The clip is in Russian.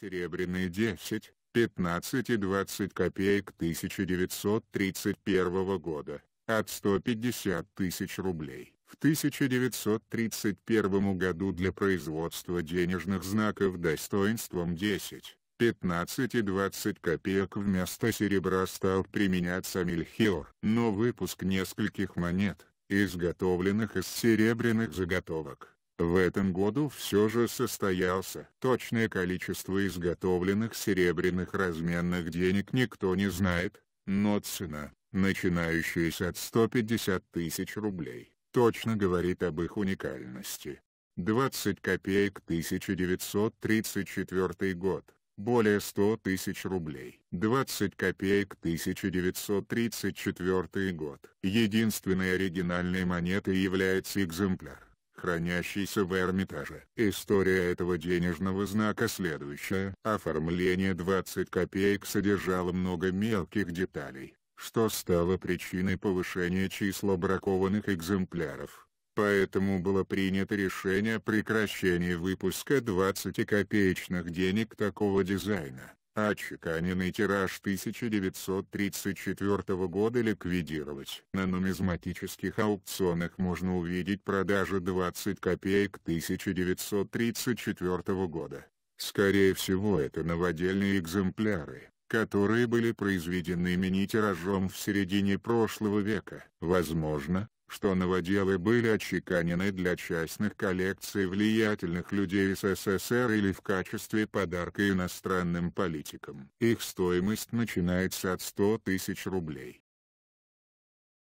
серебряные 10, 15 и 20 копеек 1931 года, от 150 тысяч рублей. В 1931 году для производства денежных знаков достоинством 10, 15 и 20 копеек вместо серебра стал применяться мельхиор. Но выпуск нескольких монет, изготовленных из серебряных заготовок, в этом году все же состоялся. Точное количество изготовленных серебряных разменных денег никто не знает, но цена, начинающаяся от 150 тысяч рублей, точно говорит об их уникальности. 20 копеек 1934 год, более 100 тысяч рублей. 20 копеек 1934 год. Единственной оригинальной монетой является экземпляр хранящийся в Эрмитаже. История этого денежного знака следующая. Оформление 20 копеек содержало много мелких деталей, что стало причиной повышения числа бракованных экземпляров. Поэтому было принято решение о прекращении выпуска 20-копеечных денег такого дизайна. Отчеканенный тираж 1934 года ликвидировать. На нумизматических аукционах можно увидеть продажи 20 копеек 1934 года. Скорее всего это новодельные экземпляры которые были произведены мини-тиражом в середине прошлого века. Возможно, что новоделы были отчеканены для частных коллекций влиятельных людей СССР или в качестве подарка иностранным политикам. Их стоимость начинается от 100 тысяч рублей.